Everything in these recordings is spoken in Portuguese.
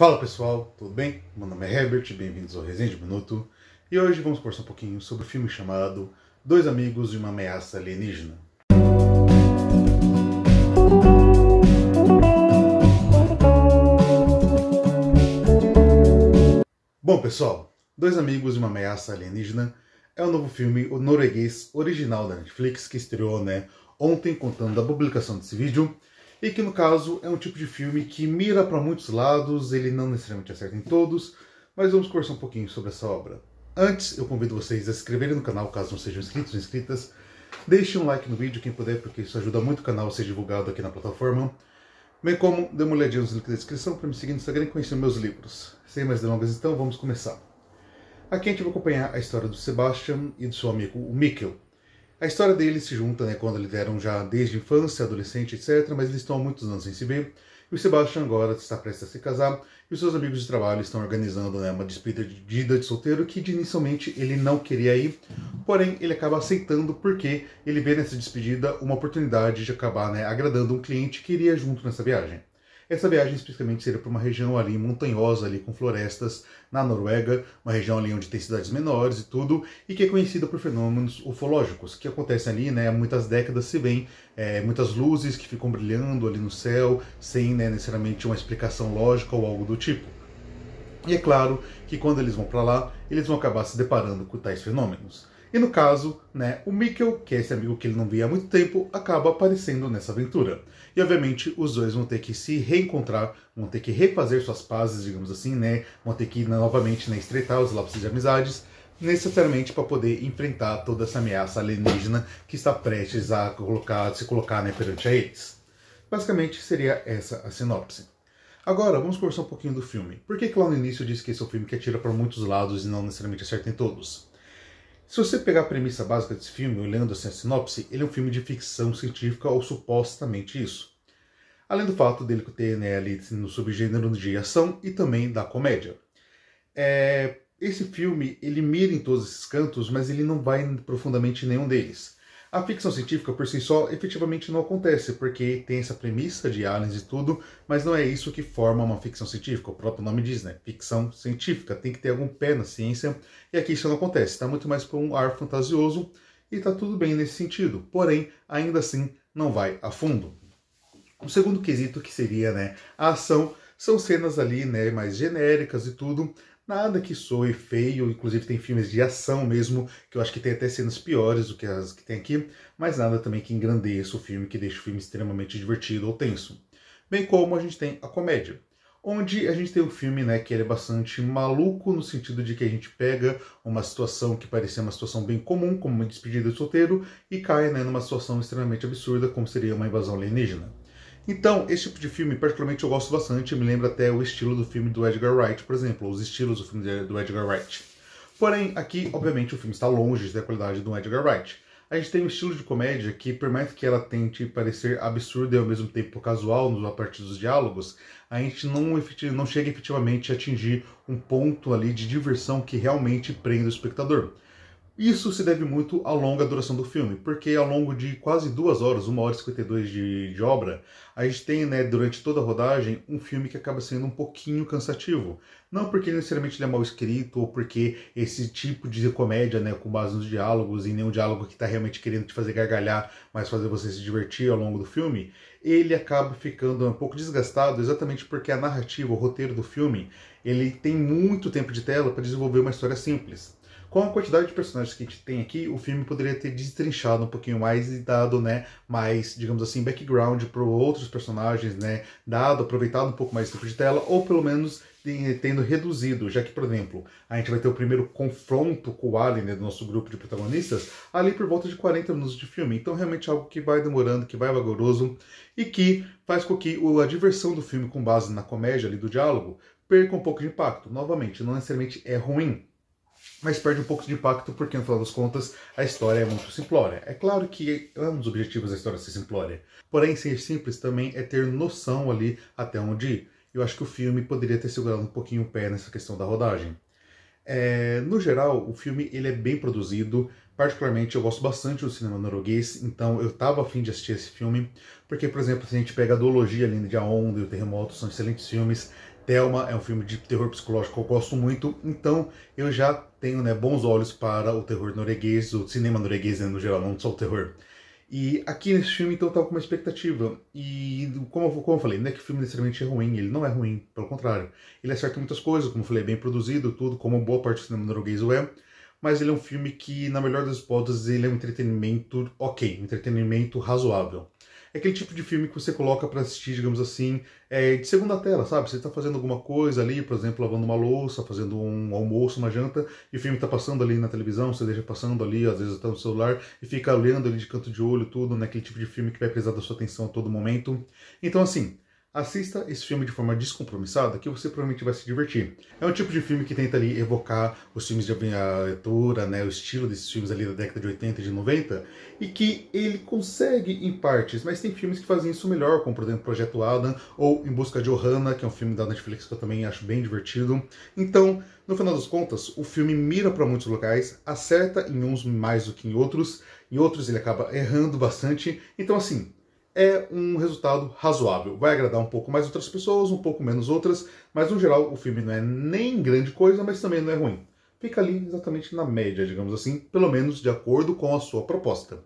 Fala pessoal, tudo bem? Meu nome é Herbert, bem-vindos ao Resenha de Minuto e hoje vamos conversar um pouquinho sobre o filme chamado Dois Amigos e uma Ameaça Alienígena. Bom pessoal, Dois Amigos e uma Ameaça Alienígena é o um novo filme norueguês original da Netflix que estreou né, ontem contando da publicação desse vídeo e que no caso é um tipo de filme que mira para muitos lados, ele não necessariamente acerta em todos, mas vamos conversar um pouquinho sobre essa obra. Antes, eu convido vocês a se inscreverem no canal caso não sejam inscritos ou inscritas, deixem um like no vídeo quem puder, porque isso ajuda muito o canal a ser divulgado aqui na plataforma, bem como dê uma olhadinha nos links da descrição para me seguir no Instagram e conhecer meus livros. Sem mais delongas então, vamos começar. Aqui a gente vai acompanhar a história do Sebastian e do seu amigo, o Mikkel, a história deles se junta, né, quando eles eram já desde infância, adolescente, etc., mas eles estão há muitos anos sem se ver. E o Sebastian agora está prestes a se casar, e os seus amigos de trabalho estão organizando né, uma despedida de, de solteiro que inicialmente ele não queria ir, porém ele acaba aceitando porque ele vê nessa despedida uma oportunidade de acabar né, agradando um cliente que iria junto nessa viagem. Essa viagem especificamente seria para uma região ali montanhosa, ali com florestas, na Noruega, uma região ali onde tem cidades menores e tudo, e que é conhecida por fenômenos ufológicos, que acontecem ali, né, há muitas décadas se vêem é, muitas luzes que ficam brilhando ali no céu, sem né, necessariamente uma explicação lógica ou algo do tipo. E é claro que quando eles vão para lá, eles vão acabar se deparando com tais fenômenos. E no caso, né, o Mikkel, que é esse amigo que ele não via há muito tempo, acaba aparecendo nessa aventura. E obviamente os dois vão ter que se reencontrar, vão ter que refazer suas pazes, digamos assim, né? Vão ter que novamente né, estreitar os lapsos de amizades, necessariamente para poder enfrentar toda essa ameaça alienígena que está prestes a colocar, se colocar né, perante a eles. Basicamente seria essa a sinopse. Agora, vamos conversar um pouquinho do filme. Por que, que lá no início eu disse que esse é um filme que atira para muitos lados e não necessariamente acerta em todos? Se você pegar a premissa básica desse filme, olhando assim a sinopse, ele é um filme de ficção científica ou supostamente isso. Além do fato dele ter né, ali no subgênero de ação e também da comédia. É, esse filme, ele mira em todos esses cantos, mas ele não vai profundamente em nenhum deles. A ficção científica por si só efetivamente não acontece, porque tem essa premissa de aliens e tudo, mas não é isso que forma uma ficção científica. O próprio nome diz, né? Ficção científica. Tem que ter algum pé na ciência, e aqui isso não acontece. Está muito mais por um ar fantasioso, e está tudo bem nesse sentido. Porém, ainda assim, não vai a fundo. O segundo quesito que seria né, a ação são cenas ali né, mais genéricas e tudo, Nada que soe feio, inclusive tem filmes de ação mesmo, que eu acho que tem até cenas piores do que as que tem aqui, mas nada também que engrandeça o filme, que deixa o filme extremamente divertido ou tenso. Bem como a gente tem a comédia, onde a gente tem um filme né, que ele é bastante maluco no sentido de que a gente pega uma situação que parecia uma situação bem comum, como uma despedida de solteiro, e cai né, numa situação extremamente absurda, como seria uma invasão alienígena. Então, esse tipo de filme, particularmente, eu gosto bastante. Me lembra até o estilo do filme do Edgar Wright, por exemplo, os estilos do filme do Edgar Wright. Porém, aqui, obviamente, o filme está longe da qualidade do Edgar Wright. A gente tem um estilo de comédia que, por mais que ela tente parecer absurda e ao mesmo tempo casual a partir dos diálogos, a gente não, não chega efetivamente a atingir um ponto ali de diversão que realmente prenda o espectador. Isso se deve muito à longa duração do filme, porque ao longo de quase duas horas, uma hora e 52 de, de obra, a gente tem, né, durante toda a rodagem, um filme que acaba sendo um pouquinho cansativo. Não porque necessariamente ele é mal escrito, ou porque esse tipo de comédia, né, com base nos diálogos, e nenhum diálogo que está realmente querendo te fazer gargalhar, mas fazer você se divertir ao longo do filme, ele acaba ficando um pouco desgastado exatamente porque a narrativa, o roteiro do filme, ele tem muito tempo de tela para desenvolver uma história simples com a quantidade de personagens que a gente tem aqui, o filme poderia ter destrinchado um pouquinho mais e dado, né, mais, digamos assim, background para outros personagens, né, dado, aproveitado um pouco mais do tempo de tela, ou pelo menos tendo reduzido, já que, por exemplo, a gente vai ter o primeiro confronto com o Alien né, do nosso grupo de protagonistas ali por volta de 40 minutos de filme. Então, realmente é algo que vai demorando, que vai vagaroso e que faz com que a diversão do filme com base na comédia ali do diálogo perca um pouco de impacto. Novamente, não necessariamente é ruim, mas perde um pouco de impacto porque, no final das contas, a história é muito simplória. É claro que é um dos objetivos da história ser simplória, porém, ser simples também é ter noção ali até onde ir. Eu acho que o filme poderia ter segurado um pouquinho o pé nessa questão da rodagem. É, no geral, o filme ele é bem produzido. Particularmente, eu gosto bastante do cinema norueguês, então eu estava afim de assistir esse filme, porque, por exemplo, se a gente pega a Duologia, Linda de Onda e o Terremoto, são excelentes filmes. Thelma é um filme de terror psicológico que eu gosto muito, então eu já tenho né, bons olhos para o terror norueguês, o cinema norueguês né, no geral, não só o terror. E aqui nesse filme, então, eu estava com uma expectativa. E como eu, como eu falei, não é que o filme necessariamente é ruim, ele não é ruim, pelo contrário. Ele acerta muitas coisas, como eu falei, é bem produzido, tudo, como boa parte do cinema norueguês o é. Mas ele é um filme que, na melhor das hipóteses, ele é um entretenimento ok, um entretenimento razoável. É aquele tipo de filme que você coloca para assistir, digamos assim, é, de segunda tela, sabe? Você está fazendo alguma coisa ali, por exemplo, lavando uma louça, fazendo um almoço, uma janta, e o filme está passando ali na televisão, você deixa passando ali, às vezes até no celular, e fica olhando ali de canto de olho, tudo, né? Aquele tipo de filme que vai precisar da sua atenção a todo momento. Então, assim, Assista esse filme de forma descompromissada que você provavelmente vai se divertir. É um tipo de filme que tenta ali evocar os filmes de aventura, né, o estilo desses filmes ali da década de 80 e de 90, e que ele consegue em partes, mas tem filmes que fazem isso melhor, como por exemplo Projeto Adam ou Em Busca de Ohana, que é um filme da Netflix que eu também acho bem divertido. Então, no final das contas, o filme mira para muitos locais, acerta em uns mais do que em outros, em outros ele acaba errando bastante. Então, assim, é um resultado razoável. Vai agradar um pouco mais outras pessoas, um pouco menos outras, mas no geral o filme não é nem grande coisa, mas também não é ruim. Fica ali exatamente na média, digamos assim, pelo menos de acordo com a sua proposta.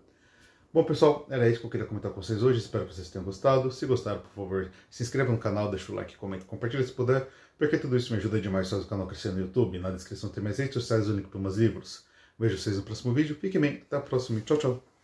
Bom, pessoal, era isso que eu queria comentar com vocês hoje. Espero que vocês tenham gostado. Se gostaram, por favor, se inscreva no canal, deixa o like, comenta, compartilha se puder, porque tudo isso me ajuda demais a fazer o canal crescer no YouTube. Na descrição tem mais redes sociais, o link para meus livros. Vejo vocês no próximo vídeo. Fiquem bem, até a próxima. Tchau, tchau.